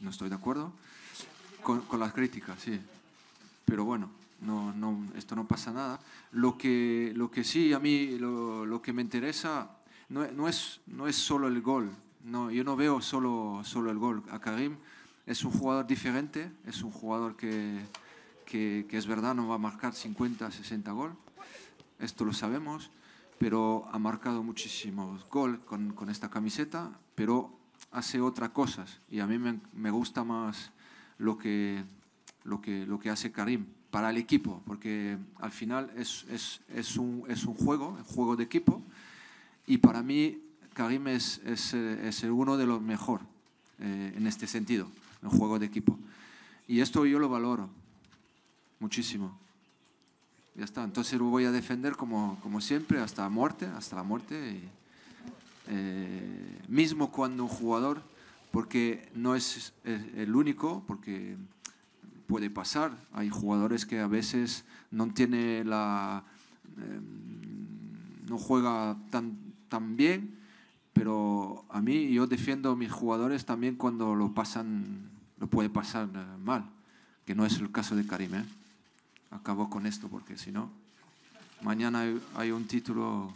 no estoy de acuerdo. Con, las críticas, sí. Pero bueno, no, no, esto no pasa nada. Lo que, lo que sí, a mí lo, que me interesa no, es, no es solo el gol. No, yo no veo solo, solo el gol. A Karim es un jugador diferente, es un jugador que, es verdad, no va a marcar 50, 60 gol. Esto lo sabemos, pero ha marcado muchísimos gol con, con esta camiseta, pero hace otras cosas y a mí me, gusta más lo que, lo, que, lo que hace Karim para el equipo, porque al final es, es, es, un, es un juego, un juego de equipo, y para mí Karim es, es, uno de los mejores eh, en este sentido, en juego de equipo. Y esto yo lo valoro muchísimo. Ya está, entonces lo voy a defender como, como siempre, hasta la muerte, hasta la muerte. Eh, mismo cuando un jugador, porque no es el único, porque puede pasar, hay jugadores que a veces no tiene la... Em, no juega tan, tan bien, pero a mí yo defiendo a mis jugadores también cuando lo pasan, lo puede pasar eh, mal, que no es el caso de Karim. ¿eh? Acabo con esto porque si no, mañana hay un título